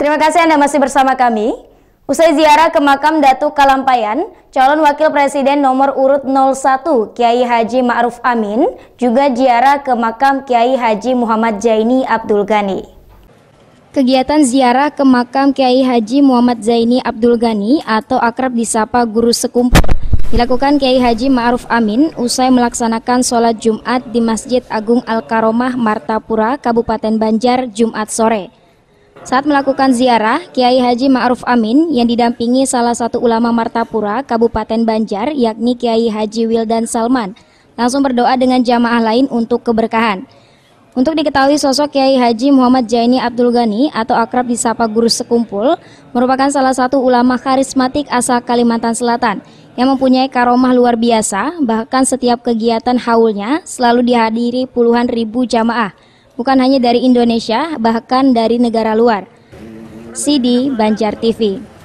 Terima kasih Anda masih bersama kami. Usai ziarah ke makam Datu Kalampayan, calon wakil presiden nomor urut 01 Kiai Haji Ma'ruf Amin juga ziarah ke makam Kiai Haji Muhammad Zaini Abdul Ghani. Kegiatan ziarah ke makam Kiai Haji Muhammad Zaini Abdul Ghani atau akrab disapa Guru Sekumpul dilakukan Kiai Haji Ma'ruf Amin usai melaksanakan sholat Jumat di Masjid Agung Al-Karomah Martapura, Kabupaten Banjar, Jumat sore. Saat melakukan ziarah, Kiai Haji Ma'ruf Amin yang didampingi salah satu ulama Martapura, Kabupaten Banjar, yakni Kiai Haji Wildan Salman, langsung berdoa dengan jamaah lain untuk keberkahan. Untuk diketahui sosok Kiai Haji Muhammad Jaini Abdul Ghani atau akrab disapa Guru Sekumpul merupakan salah satu ulama karismatik asal Kalimantan Selatan yang mempunyai karomah luar biasa bahkan setiap kegiatan haulnya selalu dihadiri puluhan ribu jamaah bukan hanya dari Indonesia, bahkan dari negara luar. Sidi Banjar TV.